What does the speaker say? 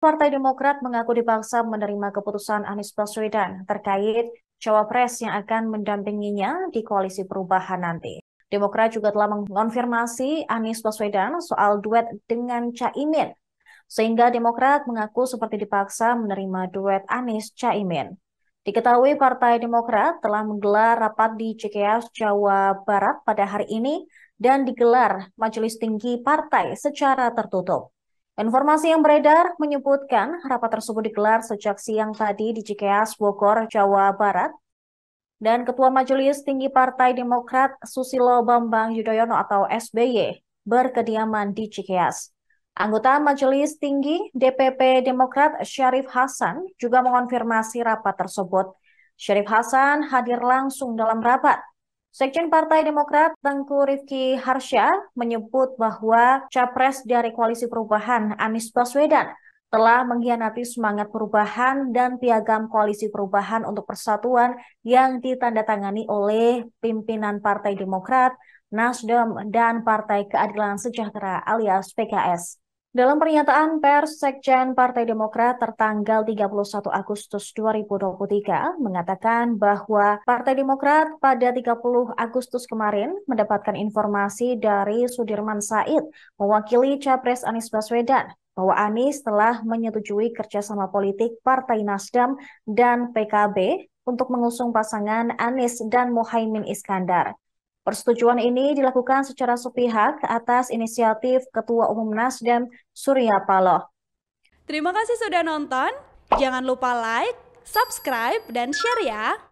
Partai Demokrat mengaku dipaksa menerima keputusan Anies Baswedan terkait cawapres yang akan mendampinginya di koalisi perubahan nanti. Demokrat juga telah mengonfirmasi Anies Baswedan soal duet dengan Caimin, sehingga Demokrat mengaku seperti dipaksa menerima duet Anies Caimin. Diketahui Partai Demokrat telah menggelar rapat di CKS Jawa Barat pada hari ini dan digelar Majelis Tinggi Partai secara tertutup. Informasi yang beredar menyebutkan rapat tersebut digelar sejak siang tadi di Cikeas, Bogor, Jawa Barat. Dan Ketua Majelis Tinggi Partai Demokrat Susilo Bambang Yudhoyono atau SBY berkediaman di Cikeas. Anggota Majelis Tinggi DPP Demokrat Syarif Hasan juga mengonfirmasi rapat tersebut. Syarif Hasan hadir langsung dalam rapat. Sekjen Partai Demokrat Tengku Rifki Harsya menyebut bahwa capres dari Koalisi Perubahan Anies Baswedan telah mengkhianati semangat perubahan dan piagam koalisi perubahan untuk persatuan yang ditandatangani oleh pimpinan Partai Demokrat, Nasdem, dan Partai Keadilan Sejahtera alias PKS. Dalam pernyataan pers Sekjen Partai Demokrat tertanggal 31 Agustus 2023 mengatakan bahwa Partai Demokrat pada 30 Agustus kemarin mendapatkan informasi dari Sudirman Said mewakili Capres Anies Baswedan bahwa Anies telah menyetujui kerjasama politik Partai Nasdem dan PKB untuk mengusung pasangan Anies dan Mohaimin Iskandar. Persetujuan ini dilakukan secara sepihak atas inisiatif Ketua Umum Nasdem Surya Paloh. Terima kasih sudah nonton. Jangan lupa like, subscribe, dan share ya.